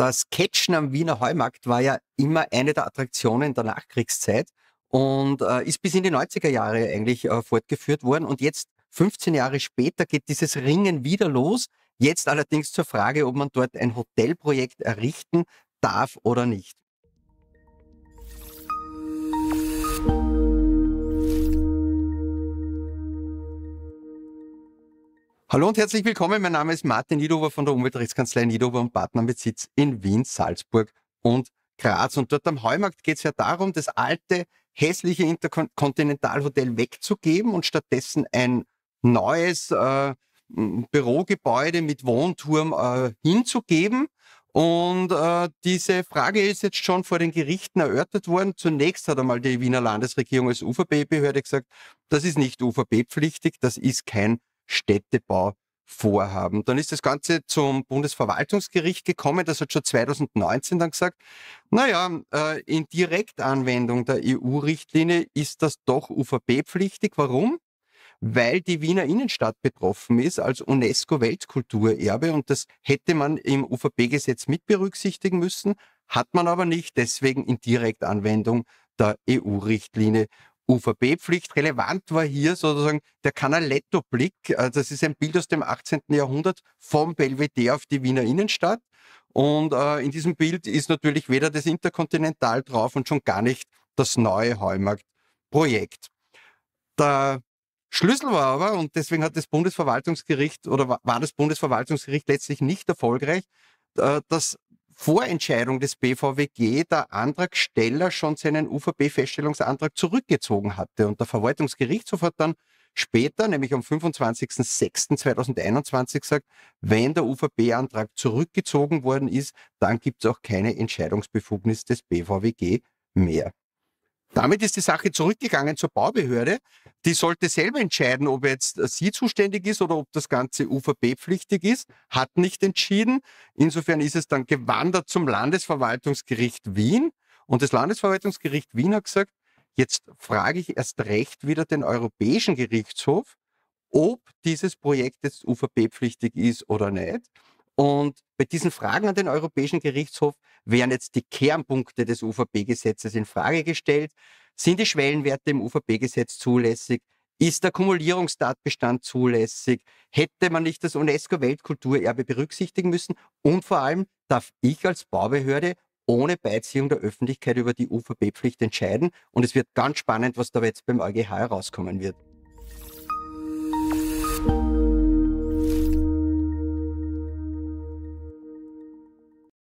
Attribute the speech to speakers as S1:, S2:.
S1: Das Catchen am Wiener Heumarkt war ja immer eine der Attraktionen der Nachkriegszeit und äh, ist bis in die 90er Jahre eigentlich äh, fortgeführt worden. Und jetzt, 15 Jahre später, geht dieses Ringen wieder los. Jetzt allerdings zur Frage, ob man dort ein Hotelprojekt errichten darf oder nicht. Hallo und herzlich willkommen. Mein Name ist Martin Niedhofer von der Umweltrechtskanzlei Niedhofer und Partner mit Sitz in Wien, Salzburg und Graz. Und dort am Heumarkt geht es ja darum, das alte, hässliche Interkontinentalhotel wegzugeben und stattdessen ein neues äh, Bürogebäude mit Wohnturm äh, hinzugeben. Und äh, diese Frage ist jetzt schon vor den Gerichten erörtert worden. Zunächst hat einmal die Wiener Landesregierung als UVB-Behörde gesagt, das ist nicht UVB-pflichtig, das ist kein Städtebau vorhaben. Dann ist das Ganze zum Bundesverwaltungsgericht gekommen, das hat schon 2019 dann gesagt, naja, äh, in Direktanwendung der EU-Richtlinie ist das doch UVP-pflichtig. Warum? Weil die Wiener Innenstadt betroffen ist als UNESCO-Weltkulturerbe und das hätte man im UVP-Gesetz mit berücksichtigen müssen, hat man aber nicht, deswegen in Direktanwendung der EU-Richtlinie UVB-Pflicht. Relevant war hier sozusagen der Canaletto-Blick. Äh, das ist ein Bild aus dem 18. Jahrhundert vom Belvedere auf die Wiener Innenstadt. Und äh, in diesem Bild ist natürlich weder das Interkontinental drauf und schon gar nicht das neue Heumarkt-Projekt. Der Schlüssel war aber, und deswegen hat das Bundesverwaltungsgericht oder war das Bundesverwaltungsgericht letztlich nicht erfolgreich, äh, dass Vorentscheidung des BVWG der Antragsteller schon seinen UVB-Feststellungsantrag zurückgezogen hatte. Und der Verwaltungsgerichtshof hat dann später, nämlich am 25.06.2021 sagt, wenn der UVB-Antrag zurückgezogen worden ist, dann gibt es auch keine Entscheidungsbefugnis des BVWG mehr. Damit ist die Sache zurückgegangen zur Baubehörde die sollte selber entscheiden, ob jetzt äh, sie zuständig ist oder ob das Ganze UVB-pflichtig ist, hat nicht entschieden. Insofern ist es dann gewandert zum Landesverwaltungsgericht Wien. Und das Landesverwaltungsgericht Wien hat gesagt, jetzt frage ich erst recht wieder den Europäischen Gerichtshof, ob dieses Projekt jetzt UVB-pflichtig ist oder nicht. Und bei diesen Fragen an den Europäischen Gerichtshof werden jetzt die Kernpunkte des UVP-Gesetzes in Frage gestellt. Sind die Schwellenwerte im UVP-Gesetz zulässig? Ist der Kumulierungsdatbestand zulässig? Hätte man nicht das UNESCO-Weltkulturerbe berücksichtigen müssen? Und vor allem darf ich als Baubehörde ohne Beiziehung der Öffentlichkeit über die UVP-Pflicht entscheiden. Und es wird ganz spannend, was da jetzt beim EuGH herauskommen wird.